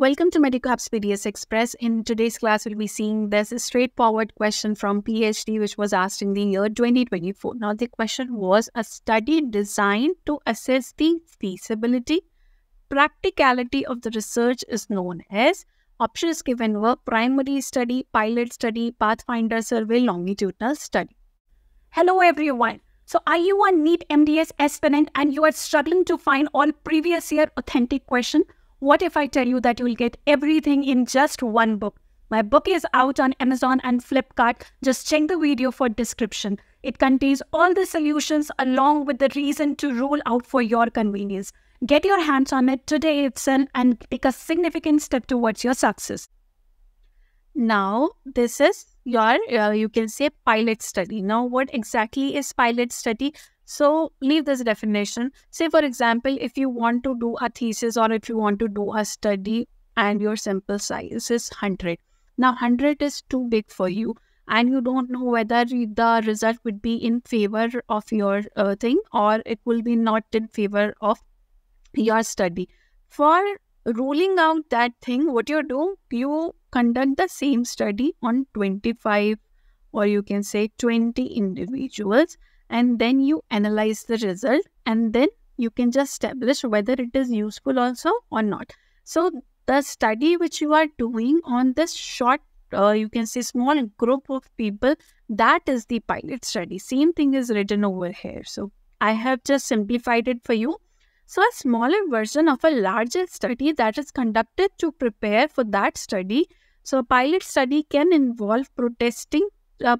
Welcome to Medicaps PDS Express. In today's class, we'll be seeing this straightforward question from PhD, which was asked in the year 2024. Now, the question was a study designed to assess the feasibility, practicality of the research is known as options given were primary study, pilot study, pathfinder survey, longitudinal study. Hello, everyone. So, are you a NEET MDS aspirant and you are struggling to find all previous year authentic question? What if I tell you that you'll get everything in just one book? My book is out on Amazon and Flipkart. Just check the video for description. It contains all the solutions along with the reason to rule out for your convenience. Get your hands on it today itself and take a significant step towards your success. Now, this is your, uh, you can say, pilot study. Now, what exactly is pilot study? So leave this definition. Say, for example, if you want to do a thesis or if you want to do a study and your sample size is 100. Now, 100 is too big for you and you don't know whether the result would be in favor of your uh, thing or it will be not in favor of your study. For ruling out that thing, what you do, you conduct the same study on 25 or you can say 20 individuals and then you analyze the result and then you can just establish whether it is useful also or not. So the study which you are doing on this short, uh, you can say small group of people, that is the pilot study. Same thing is written over here. So I have just simplified it for you. So a smaller version of a larger study that is conducted to prepare for that study. So a pilot study can involve protesting, uh,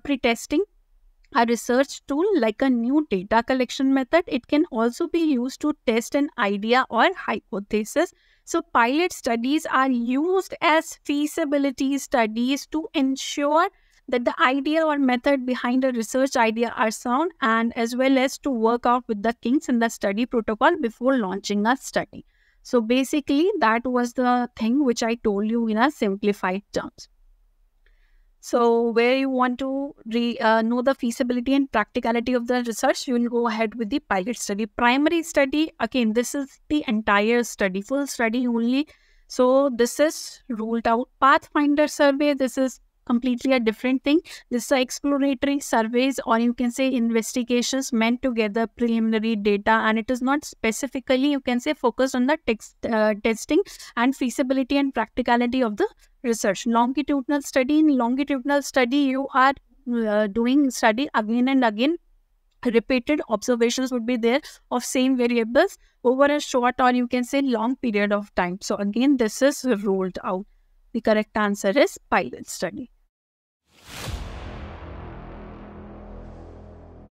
a research tool like a new data collection method. It can also be used to test an idea or hypothesis. So, pilot studies are used as feasibility studies to ensure that the idea or method behind a research idea are sound and as well as to work out with the kinks in the study protocol before launching a study. So, basically, that was the thing which I told you in a simplified terms. So, where you want to re, uh, know the feasibility and practicality of the research, you will go ahead with the pilot study. Primary study, again, this is the entire study, full study only. So, this is ruled out. Pathfinder survey, this is completely a different thing. This is exploratory surveys, or you can say investigations meant to gather preliminary data, and it is not specifically, you can say, focused on the text, uh, testing and feasibility and practicality of the research. Longitudinal study, in longitudinal study, you are uh, doing study again and again. Repeated observations would be there of same variables over a short or you can say long period of time. So again, this is ruled out. The correct answer is pilot study.